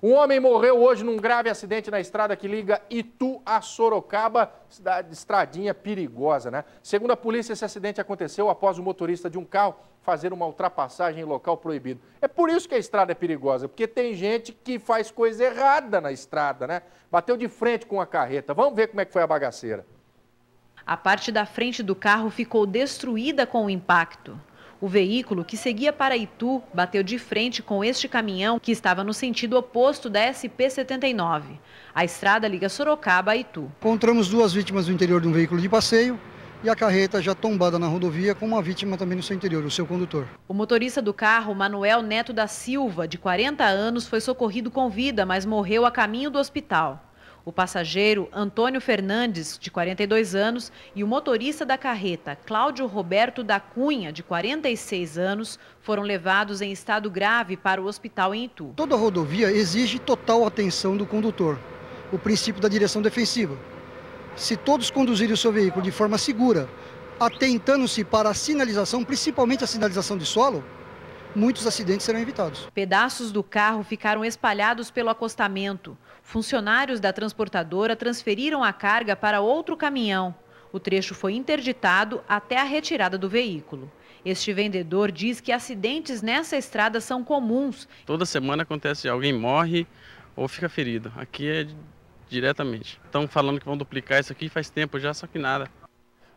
Um homem morreu hoje num grave acidente na estrada que liga Itu a Sorocaba, cidade, estradinha perigosa, né? Segundo a polícia, esse acidente aconteceu após o motorista de um carro fazer uma ultrapassagem em local proibido. É por isso que a estrada é perigosa, porque tem gente que faz coisa errada na estrada, né? Bateu de frente com a carreta. Vamos ver como é que foi a bagaceira. A parte da frente do carro ficou destruída com o impacto. O veículo que seguia para Itu bateu de frente com este caminhão que estava no sentido oposto da SP-79. A estrada liga Sorocaba a Itu. Encontramos duas vítimas no interior de um veículo de passeio e a carreta já tombada na rodovia com uma vítima também no seu interior, o seu condutor. O motorista do carro, Manuel Neto da Silva, de 40 anos, foi socorrido com vida, mas morreu a caminho do hospital. O passageiro Antônio Fernandes, de 42 anos, e o motorista da carreta Cláudio Roberto da Cunha, de 46 anos, foram levados em estado grave para o hospital em Itu. Toda rodovia exige total atenção do condutor, o princípio da direção defensiva. Se todos conduzirem o seu veículo de forma segura, atentando-se para a sinalização, principalmente a sinalização de solo, muitos acidentes serão evitados. Pedaços do carro ficaram espalhados pelo acostamento. Funcionários da transportadora transferiram a carga para outro caminhão. O trecho foi interditado até a retirada do veículo. Este vendedor diz que acidentes nessa estrada são comuns. Toda semana acontece, alguém morre ou fica ferido. Aqui é diretamente. Estão falando que vão duplicar isso aqui faz tempo já, só que nada.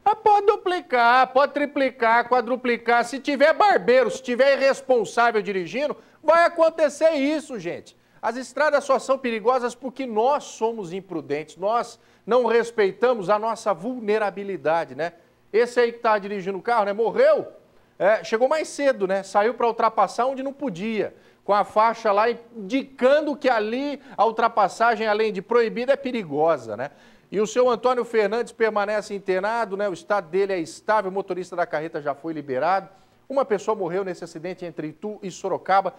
Após duplicar, pode triplicar, quadruplicar. Se tiver barbeiro, se tiver irresponsável dirigindo, vai acontecer isso, gente. As estradas só são perigosas porque nós somos imprudentes, nós não respeitamos a nossa vulnerabilidade, né? Esse aí que está dirigindo o carro, né? Morreu, é, chegou mais cedo, né? Saiu para ultrapassar onde não podia, com a faixa lá indicando que ali a ultrapassagem, além de proibida, é perigosa, né? E o seu Antônio Fernandes permanece internado, né? O estado dele é estável, o motorista da carreta já foi liberado. Uma pessoa morreu nesse acidente entre Itu e Sorocaba.